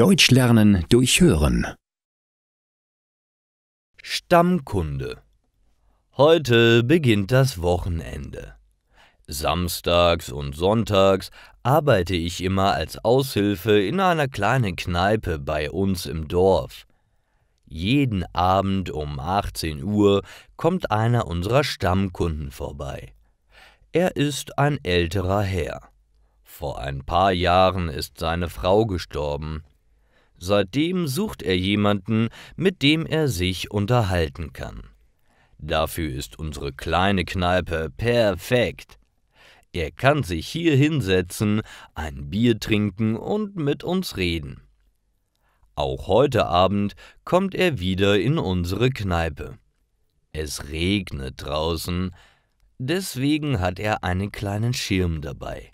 Deutsch lernen durch Hören. Stammkunde. Heute beginnt das Wochenende. Samstags und sonntags arbeite ich immer als Aushilfe in einer kleinen Kneipe bei uns im Dorf. Jeden Abend um 18 Uhr kommt einer unserer Stammkunden vorbei. Er ist ein älterer Herr. Vor ein paar Jahren ist seine Frau gestorben. Seitdem sucht er jemanden, mit dem er sich unterhalten kann. Dafür ist unsere kleine Kneipe perfekt. Er kann sich hier hinsetzen, ein Bier trinken und mit uns reden. Auch heute Abend kommt er wieder in unsere Kneipe. Es regnet draußen, deswegen hat er einen kleinen Schirm dabei.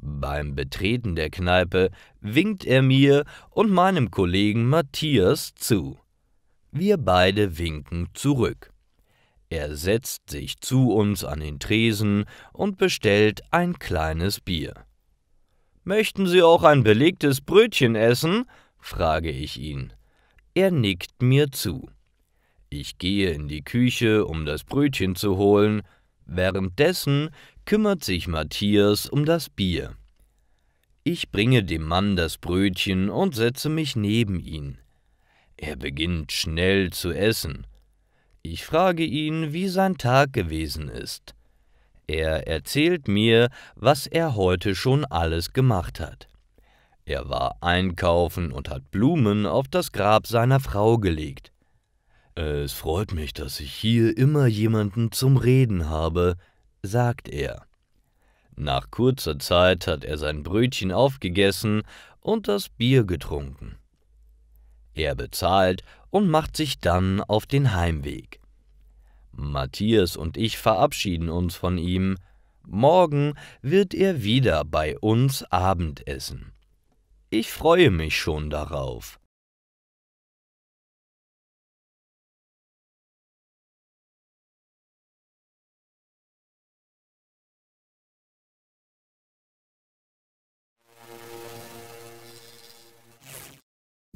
Beim Betreten der Kneipe winkt er mir und meinem Kollegen Matthias zu. Wir beide winken zurück. Er setzt sich zu uns an den Tresen und bestellt ein kleines Bier. Möchten Sie auch ein belegtes Brötchen essen? frage ich ihn. Er nickt mir zu. Ich gehe in die Küche, um das Brötchen zu holen. Währenddessen kümmert sich Matthias um das Bier. Ich bringe dem Mann das Brötchen und setze mich neben ihn. Er beginnt schnell zu essen. Ich frage ihn, wie sein Tag gewesen ist. Er erzählt mir, was er heute schon alles gemacht hat. Er war einkaufen und hat Blumen auf das Grab seiner Frau gelegt. Es freut mich, dass ich hier immer jemanden zum Reden habe, sagt er. Nach kurzer Zeit hat er sein Brötchen aufgegessen und das Bier getrunken. Er bezahlt und macht sich dann auf den Heimweg. Matthias und ich verabschieden uns von ihm. Morgen wird er wieder bei uns Abend essen. Ich freue mich schon darauf.